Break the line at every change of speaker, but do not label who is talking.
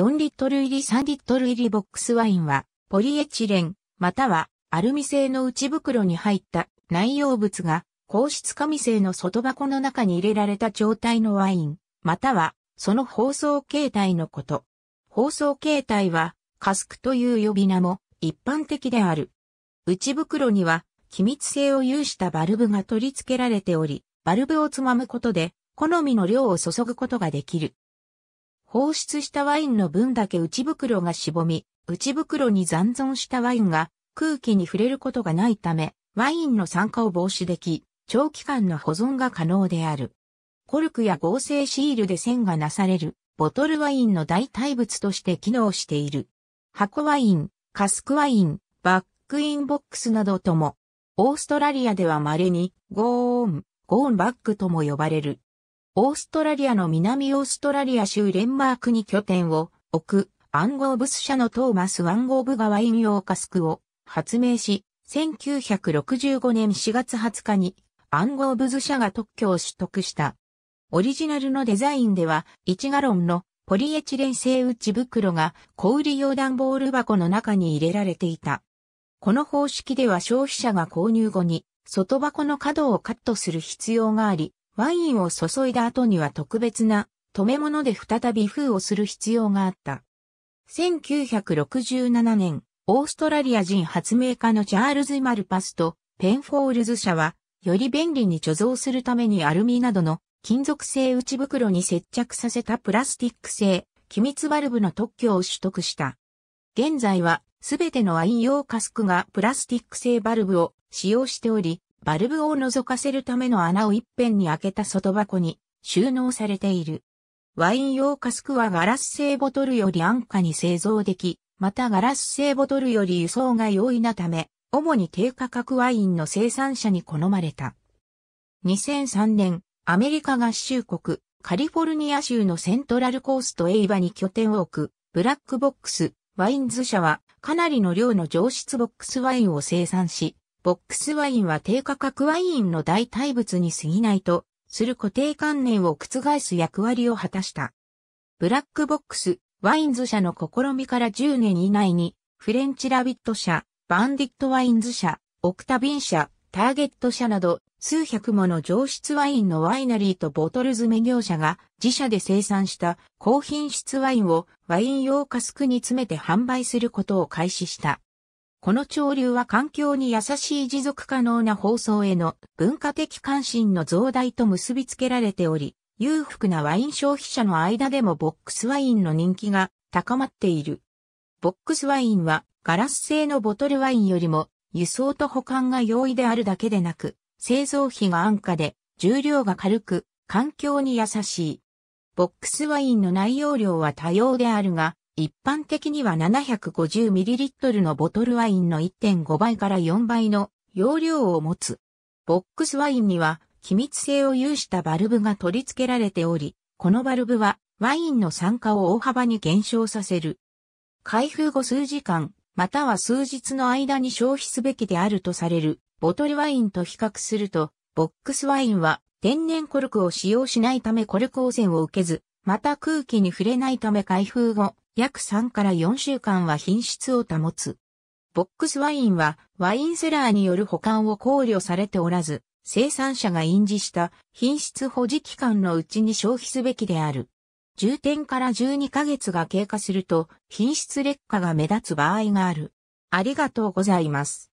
4リットル入り3リットル入りボックスワインは、ポリエチレン、またはアルミ製の内袋に入った内容物が、硬質紙製の外箱の中に入れられた状態のワイン、または、その包装形態のこと。包装形態は、カスクという呼び名も一般的である。内袋には、機密性を有したバルブが取り付けられており、バルブをつまむことで、好みの量を注ぐことができる。放出したワインの分だけ内袋がしぼみ、内袋に残存したワインが空気に触れることがないため、ワインの酸化を防止でき、長期間の保存が可能である。コルクや合成シールで線がなされる、ボトルワインの代替物として機能している。箱ワイン、カスクワイン、バックインボックスなどとも、オーストラリアでは稀に、ゴーン、ゴーンバッグとも呼ばれる。オーストラリアの南オーストラリア州レンマークに拠点を置く暗号物社のトーマス・ワンゴーブ川引用カスクを発明し、1965年4月20日に暗号物社が特許を取得した。オリジナルのデザインでは1ガロンのポリエチレン製内袋が小売用段ボール箱の中に入れられていた。この方式では消費者が購入後に外箱の角をカットする必要があり、ワインを注いだ後には特別な止め物で再び封をする必要があった。1967年、オーストラリア人発明家のチャールズ・マルパスとペンフォールズ社は、より便利に貯蔵するためにアルミなどの金属製内袋に接着させたプラスティック製機密バルブの特許を取得した。現在はすべてのワイン用カスクがプラスティック製バルブを使用しており、バルブを覗かせるための穴を一辺に開けた外箱に収納されている。ワイン用カスクはガラス製ボトルより安価に製造でき、またガラス製ボトルより輸送が容易なため、主に低価格ワインの生産者に好まれた。2003年、アメリカ合衆国、カリフォルニア州のセントラルコーストエイバに拠点を置く、ブラックボックス、ワインズ社は、かなりの量の上質ボックスワインを生産し、ボックスワインは低価格ワインの代替物に過ぎないと、する固定観念を覆す役割を果たした。ブラックボックス、ワインズ社の試みから10年以内に、フレンチラビット社、バンディットワインズ社、オクタビン社、ターゲット社など、数百もの上質ワインのワイナリーとボトル詰め業者が自社で生産した高品質ワインをワイン用カスクに詰めて販売することを開始した。この潮流は環境に優しい持続可能な放送への文化的関心の増大と結びつけられており、裕福なワイン消費者の間でもボックスワインの人気が高まっている。ボックスワインはガラス製のボトルワインよりも輸送と保管が容易であるだけでなく、製造費が安価で重量が軽く環境に優しい。ボックスワインの内容量は多様であるが、一般的には 750ml のボトルワインの1.5倍から4倍の容量を持つ。ボックスワインには気密性を有したバルブが取り付けられており、このバルブはワインの酸化を大幅に減少させる。開封後数時間、または数日の間に消費すべきであるとされるボトルワインと比較すると、ボックスワインは天然コルクを使用しないためコルク汚染を受けず、また空気に触れないため開封後、約3から4週間は品質を保つ。ボックスワインはワインセラーによる保管を考慮されておらず、生産者が印字した品質保持期間のうちに消費すべきである。重点から12ヶ月が経過すると品質劣化が目立つ場合がある。ありがとうございます。